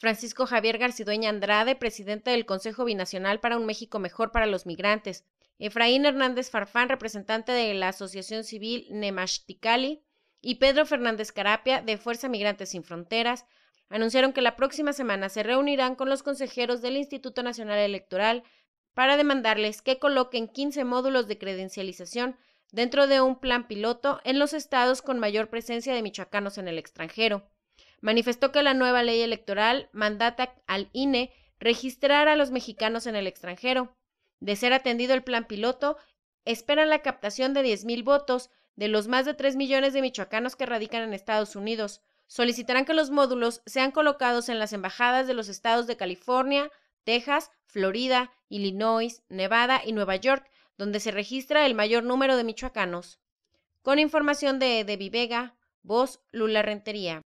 Francisco Javier Garcidueña Andrade, presidente del Consejo Binacional para un México Mejor para los Migrantes, Efraín Hernández Farfán, representante de la Asociación Civil Nemashticali, y Pedro Fernández Carapia, de Fuerza Migrantes Sin Fronteras, anunciaron que la próxima semana se reunirán con los consejeros del Instituto Nacional Electoral para demandarles que coloquen 15 módulos de credencialización dentro de un plan piloto en los estados con mayor presencia de michoacanos en el extranjero. Manifestó que la nueva ley electoral mandata al INE registrar a los mexicanos en el extranjero. De ser atendido el plan piloto, esperan la captación de 10.000 votos de los más de 3 millones de michoacanos que radican en Estados Unidos. Solicitarán que los módulos sean colocados en las embajadas de los estados de California, Texas, Florida, Illinois, Nevada y Nueva York, donde se registra el mayor número de michoacanos. Con información de Debbie Vega, voz Lula Rentería.